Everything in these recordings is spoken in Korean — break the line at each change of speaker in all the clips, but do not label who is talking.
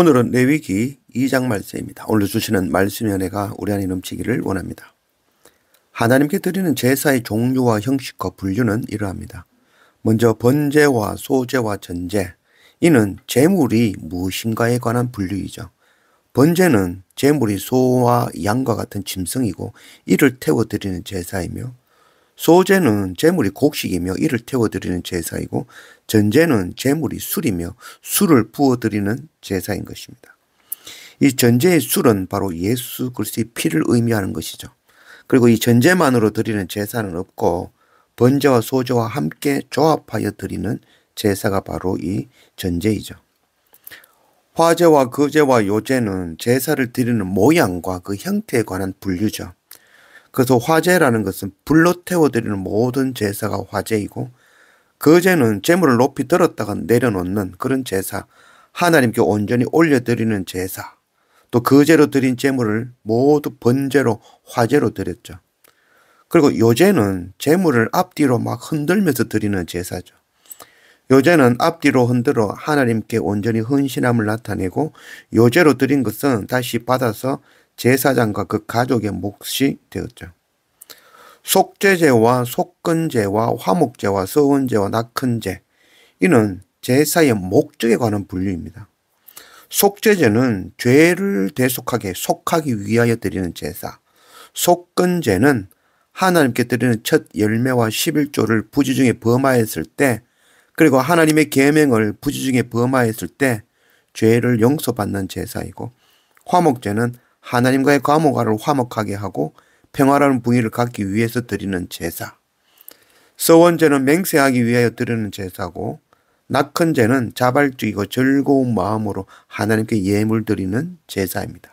오늘은 레위기 2장 말씀입니다. 오늘 주시는 말씀의 혜가 우리 안에 넘치기를 원합니다. 하나님께 드리는 제사의 종류와 형식과 분류는 이러합니다. 먼저 번제와 소제와 전제 이는 제물이 무엇인가에 관한 분류이죠. 번제는 제물이 소와 양과 같은 짐승이고 이를 태워 드리는 제사이며 소제는 재물이 곡식이며 이를 태워드리는 제사이고 전제는 재물이 술이며 술을 부어드리는 제사인 것입니다. 이 전제의 술은 바로 예수 그리스의 피를 의미하는 것이죠. 그리고 이 전제만으로 드리는 제사는 없고 번제와 소제와 함께 조합하여 드리는 제사가 바로 이 전제이죠. 화제와 거제와 요제는 제사를 드리는 모양과 그 형태에 관한 분류죠. 그래서 화제라는 것은 불로 태워드리는 모든 제사가 화제이고 그제는 재물을 높이 들었다가 내려놓는 그런 제사, 하나님께 온전히 올려드리는 제사, 또그제로 드린 재물을 모두 번제로 화제로 드렸죠. 그리고 요제는 재물을 앞뒤로 막 흔들면서 드리는 제사죠. 요제는 앞뒤로 흔들어 하나님께 온전히 헌신함을 나타내고 요제로 드린 것은 다시 받아서 제사장과 그 가족의 몫이 되었죠. 속죄제와 속근제와 화목제와 서원제와 낙헌제 이는 제사의 목적에 관한 분류입니다. 속죄제는 죄를 대속하게 속하기 위하여 드리는 제사. 속근제는 하나님께 드리는 첫 열매와 11조를 부지 중에 범하였을 때 그리고 하나님의 계명을 부지 중에 범하였을 때 죄를 용서받는 제사이고 화목제는 하나님과의 과목화를 화목하게 하고 평화라는부위를 갖기 위해서 드리는 제사. 서원제는 맹세하기 위하여 드리는 제사고 낙헌제는 자발적이고 즐거운 마음으로 하나님께 예물 드리는 제사입니다.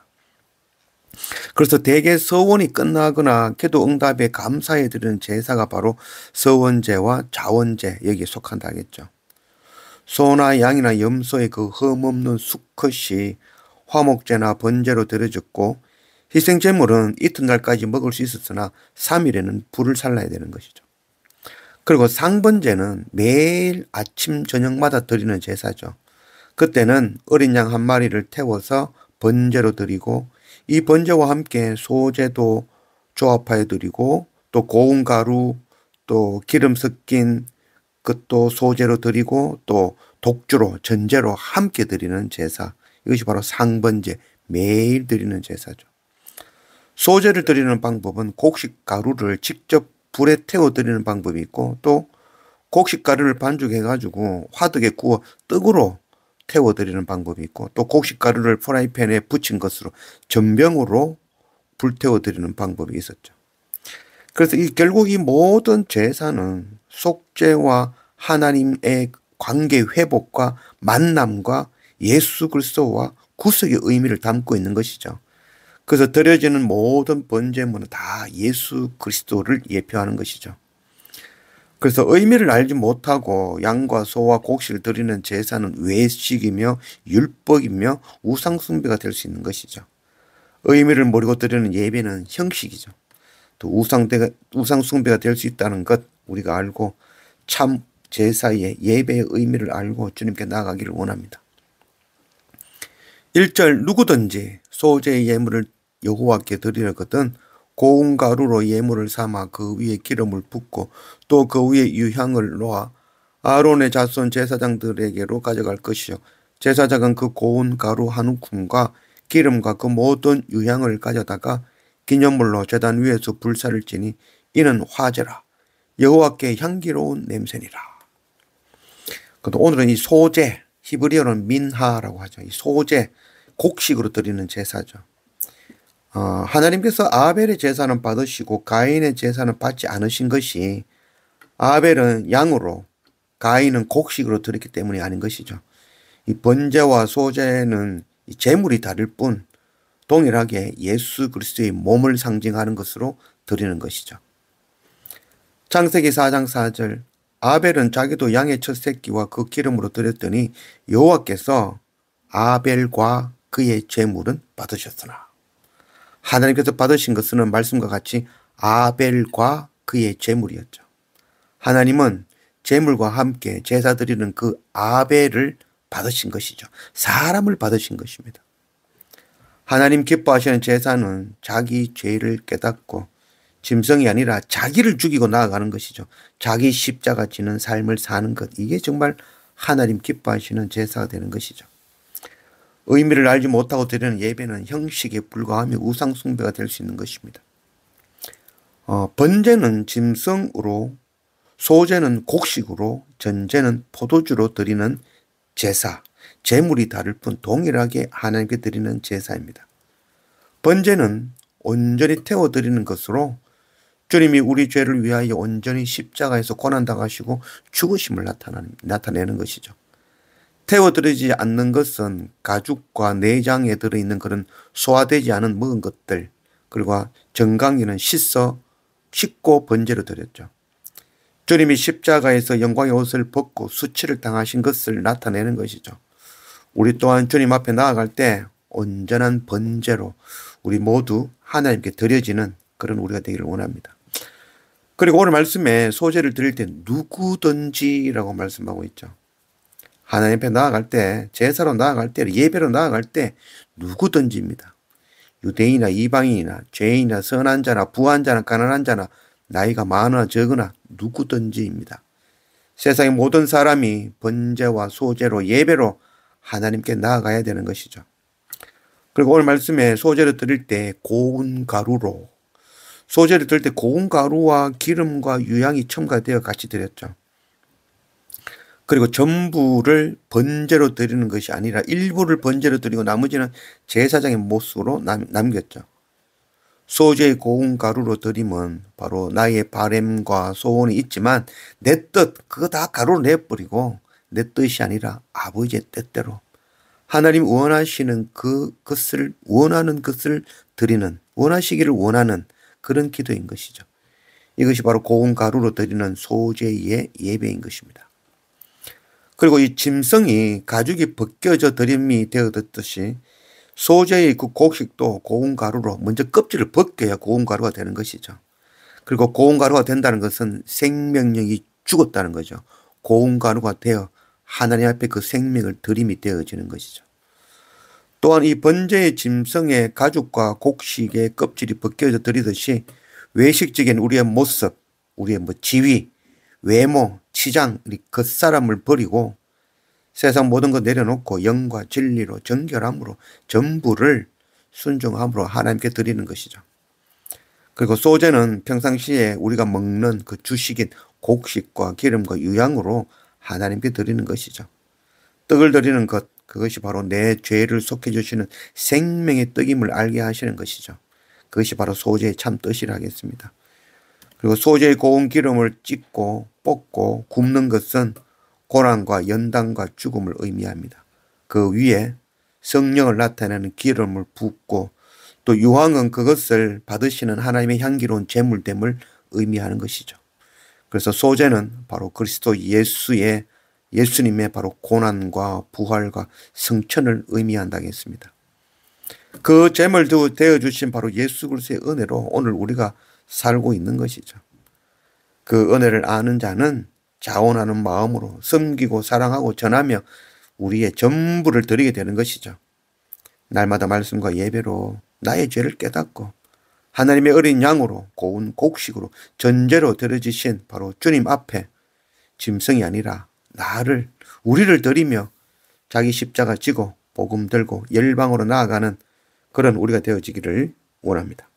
그래서 대개 서원이 끝나거나 기도 응답에 감사해 드리는 제사가 바로 서원제와 자원제 여기에 속한다겠죠. 소나 양이나 염소의 그 흠없는 수컷이 화목제나 번제로 드려졌고 희생 제물은 이튿날까지 먹을 수 있었으나 3일에는 불을 살라야 되는 것이죠. 그리고 상번제는 매일 아침 저녁마다 드리는 제사죠. 그때는 어린 양 한 마리를 태워서 번제로 드리고 이 번제와 함께 소제도 조합하여 드리고 또 고운 가루 또 기름 섞인 그것도 소제로 드리고 또 독주로 전제로 함께 드리는 제사 이것이 바로 상번제, 매일 드리는 제사죠. 소제를 드리는 방법은 곡식 가루를 직접 불에 태워 드리는 방법이 있고 또 곡식 가루를 반죽해 가지고 화덕에 구워 떡으로 태워 드리는 방법이 있고 또 곡식 가루를 프라이팬에 붙인 것으로 전병으로 불태워 드리는 방법이 있었죠. 그래서 이 결국 이 모든 제사는 속죄와 하나님의 관계 회복과 만남과 예수 그리스도와 구속의 의미를 담고 있는 것이죠. 그래서 드려지는 모든 번제물은 다 예수 그리스도를 예표하는 것이죠. 그래서 의미를 알지 못하고 양과 소와 곡식을 드리는 제사는 외식이며 율법이며 우상숭배가 될 수 있는 것이죠. 의미를 모르고 드리는 예배는 형식이죠. 또 우상대가, 우상숭배가 될 수 있다는 것 우리가 알고 참 제사의 예배의 의미를 알고 주님께 나아가기를 원합니다. 1절 누구든지 소재의 예물을 여호와께 드리려거든 고운 가루로 예물을 삼아 그 위에 기름을 붓고 또 그 위에 유향을 놓아 아론의 자손 제사장들에게로 가져갈 것이요 제사장은 그 고운 가루 한 움큼과 기름과 그 모든 유향을 가져다가 기념물로 제단 위에서 불사를 지니 이는 화제라 여호와께 향기로운 냄새니라. 그런 오늘은 이 소재 히브리어는 민하라고 하죠. 소재, 곡식으로 드리는 제사죠. 어, 하나님께서 아벨의 제사는 받으시고 가인의 제사는 받지 않으신 것이 아벨은 양으로 가인은 곡식으로 드렸기 때문이 아닌 것이죠. 이 번제와 소재는이 재물이 다를 뿐 동일하게 예수 그리스도의 몸을 상징하는 것으로 드리는 것이죠. 창세기 4장 4절 아벨은 자기도 양의 첫 새끼와 그 기름으로 드렸더니 여호와께서 아벨과 그의 제물은 받으셨으나 하나님께서 받으신 것은 말씀과 같이 아벨과 그의 제물이었죠 하나님은 제물과 함께 제사 드리는 그 아벨을 받으신 것이죠. 사람을 받으신 것입니다. 하나님 기뻐하시는 제사는 자기 죄를 깨닫고 짐승이 아니라 자기를 죽이고 나아가는 것이죠. 자기 십자가 지는 삶을 사는 것. 이게 정말 하나님 기뻐하시는 제사가 되는 것이죠. 의미를 알지 못하고 드리는 예배는 형식에 불과하며 우상숭배가 될 수 있는 것입니다. 어, 번제는 짐승으로, 소제는 곡식으로, 전제는 포도주로 드리는 제사, 재물이 다를 뿐 동일하게 하나님께 드리는 제사입니다. 번제는 온전히 태워드리는 것으로 주님이 우리 죄를 위하여 온전히 십자가에서 고난당하시고 죽으심을 나타내는, 것이죠. 태워들이지 않는 것은 가죽과 내장에 들어있는 그런 소화되지 않은 먹은 것들, 그리고 정강이는 씻어 씻고 번제로 드렸죠. 주님이 십자가에서 영광의 옷을 벗고 수치를 당하신 것을 나타내는 것이죠. 우리 또한 주님 앞에 나아갈 때 온전한 번제로 우리 모두 하나님께 드려지는 그런 우리가 되기를 원합니다. 그리고 오늘 말씀에 소재를 드릴 때 누구든지라고 말씀하고 있죠. 하나님 앞에 나아갈 때, 제사로 나아갈 때, 예배로 나아갈 때 누구든지입니다. 유대인이나 이방인이나 죄인이나 선한 자나 부한 자나 가난한 자나 나이가 많으나 적으나 누구든지입니다. 세상의 모든 사람이 번제와 소재로 예배로 하나님께 나아가야 되는 것이죠. 그리고 오늘 말씀에 소재를 드릴 때 고운 가루로 소재를 들 때 고운 가루와 기름과 유향이 첨가되어 같이 드렸죠. 그리고 전부를 번제로 드리는 것이 아니라 일부를 번제로 드리고 나머지는 제사장의 모습으로 남, 남겼죠. 소재의 고운 가루로 드림은 바로 나의 바램과 소원이 있지만 내 뜻, 그거 다 가루로 내버리고 내 뜻이 아니라 아버지의 뜻대로 하나님 원하시는 그 것을 원하는 것을 드리는 원하시기를 원하는 그런 기도인 것이죠. 이것이 바로 고운 가루로 드리는 소제의 예배인 것입니다. 그리고 이 짐승이 가죽이 벗겨져 드림이 되어졌듯이 소제의 그 곡식도 고운 가루로 먼저 껍질을 벗겨야 고운 가루가 되는 것이죠. 그리고 고운 가루가 된다는 것은 생명력이 죽었다는 거죠. 고운 가루가 되어 하나님 앞에 그 생명을 드림이 되어지는 것이죠. 또한 이 번제의 짐승의 가죽과 곡식의 껍질이 벗겨져 드리듯이 외식적인 우리의 모습, 우리의 뭐 지위, 외모, 치장, 겉 사람을 버리고 세상 모든 것 내려놓고 영과 진리로 정결함으로 전부를 순종함으로 하나님께 드리는 것이죠. 그리고 소재는 평상시에 우리가 먹는 그 주식인 곡식과 기름과 유양으로 하나님께 드리는 것이죠. 떡을 드리는 것, 그것이 바로 내 죄를 속해 주시는 생명의 떡임을 알게 하시는 것이죠. 그것이 바로 소재의 참 뜻이라 겠습니다 그리고 소재의 고운 기름을 찢고 뽑고 굽는 것은 고난과 연단과 죽음을 의미합니다. 그 위에 성령을 나타내는 기름을 붓고 또 유황은 그것을 받으시는 하나님의 향기로운 제물됨을 의미하는 것이죠. 그래서 소재는 바로 그리스도 예수의 예수님의 바로 고난과 부활과 승천을 의미한다고 했습니다. 그 잼을 되어 주신 바로 예수 그리스도의 은혜로 오늘 우리가 살고 있는 것이죠. 그 은혜를 아는 자는 자원하는 마음으로 섬기고 사랑하고 전하며 우리의 전부를 드리게 되는 것이죠. 날마다 말씀과 예배로 나의 죄를 깨닫고 하나님의 어린 양으로 고운 곡식으로 전제로 드려지신 바로 주님 앞에 짐승이 아니라 나를 우리를 들이며 자기 십자가 지고 복음 들고 열방으로 나아가는 그런 우리가 되어지기를 원합니다.